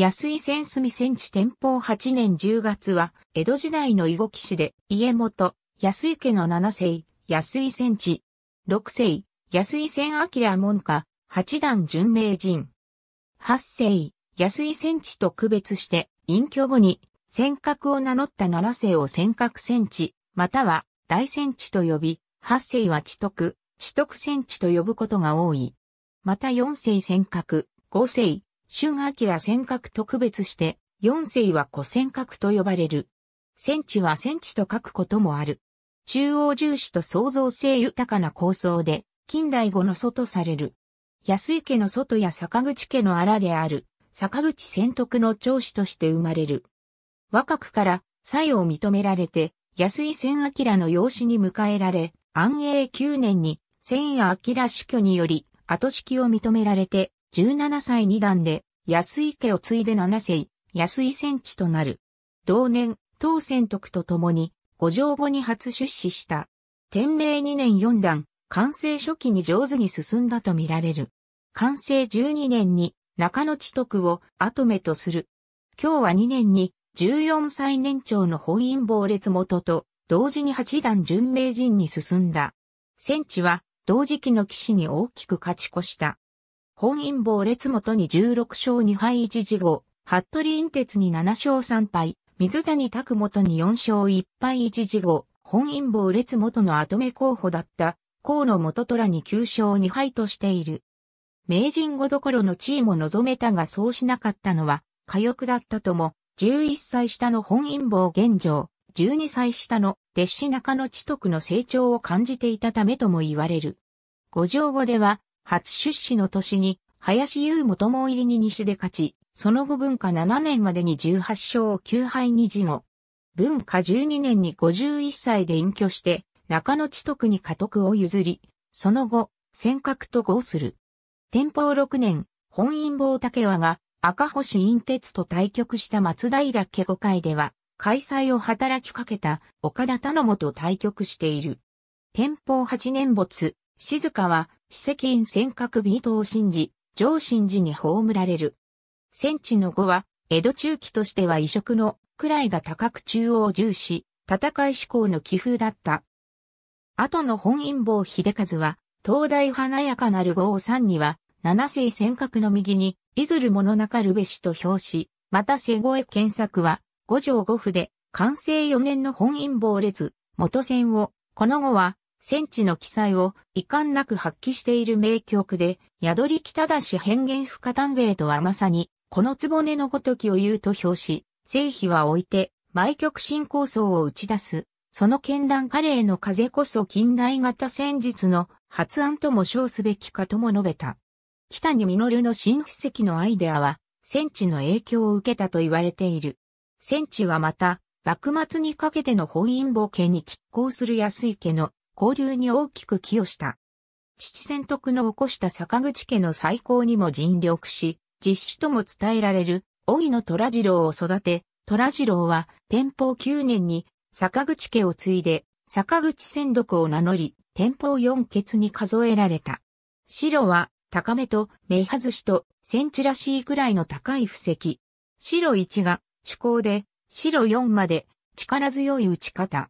安井千住千地天保8年10月は、江戸時代の囲碁騎士で、家元、安井家の七世、安井千地、六世、安井千明門下、八段純名人。八世、安井千地と区別して、隠居後に、尖閣を名乗った七世を尖閣千地、または大千地と呼び、八世は地徳、地徳千地と呼ぶことが多い。また四世尖閣、五世、春明尖閣特別して、四世は古尖閣と呼ばれる。戦地は戦地と書くこともある。中央重視と創造性豊かな構想で、近代後の祖とされる。安井家の外や坂口家の荒である、坂口仙徳の長子として生まれる。若くから、才を認められて、安井千明の養子に迎えられ、安永9年に、千明死去により、後式を認められて、17歳2段で、安井家を継いで7世、安井戦地となる。同年、当選徳と共に、五条後に初出資した。天明2年4段、完成初期に上手に進んだとみられる。完成12年に、中野知徳を後目とする。今日は2年に、14歳年長の本因坊列元と、同時に八段準名人に進んだ。戦地は、同時期の騎士に大きく勝ち越した。本因坊列元に16勝2敗1時後、服部院鉄に7勝3敗、水谷拓元に4勝1敗1時後、本因坊列元の後目候補だった河野元虎に9勝2敗としている。名人後どころの地位も望めたがそうしなかったのは、火欲だったとも、11歳下の本因坊玄状、12歳下の弟子中野知徳の成長を感じていたためとも言われる。五条語では、初出資の年に、林優も友入りに西で勝ち、その後文化7年までに18勝9敗に事後。文化12年に51歳で隠居して、中野地徳に家督を譲り、その後、尖閣と合する。天保6年、本因坊竹和が赤星陰鉄と対局した松平家五会では、開催を働きかけた岡田頼母と対局している。天保8年没、静香は史跡院尖閣美東神寺、上神寺に葬られる。戦地の後は、江戸中期としては異色の位が高く中央重視、戦い志向の気風だった。後の本因坊秀和は、東大華やかなる号三には、七世尖閣の右に、いずるものなかるべしと表し、また瀬越検索は、五条五府で、完成四年の本因坊列、元戦を、この後は、戦地の記載を遺憾なく発揮している名曲で、宿り北だし変幻不可丹偵とはまさに、このつぼねのごときを言うと表し、成否は置いて、毎曲新構想を打ち出す。その絢爛華麗の風こそ近代型戦術の発案とも称すべきかとも述べた。北に実るの新布石のアイデアは、戦地の影響を受けたと言われている。戦地はまた、幕末にかけての本因坊家に拮抗する安い家の交流に大きく寄与した。父千徳の起こした坂口家の再興にも尽力し、実施とも伝えられる、荻野虎次郎を育て、虎次郎は、天保9年に、坂口家を継いで、坂口仙徳を名乗り、天保四傑に数えられた。白は、高めと、目外しと、センチらしいくらいの高い布石。白1が、主攻で、白4まで、力強い打ち方。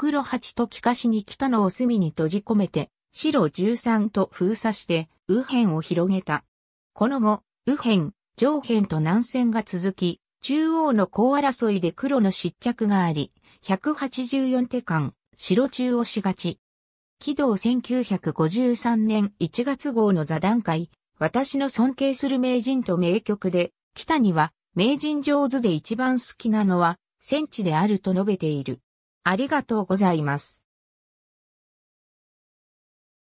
黒八と聞かしに来たのを隅に閉じ込めて、白十三と封鎖して、右辺を広げた。この後、右辺、上辺と南線が続き、中央の高争いで黒の失着があり、184手間、白中押しがち。起動1953年1月号の座談会、私の尊敬する名人と名曲で、北には、名人上手で一番好きなのは、戦地であると述べている。ありがとうございます。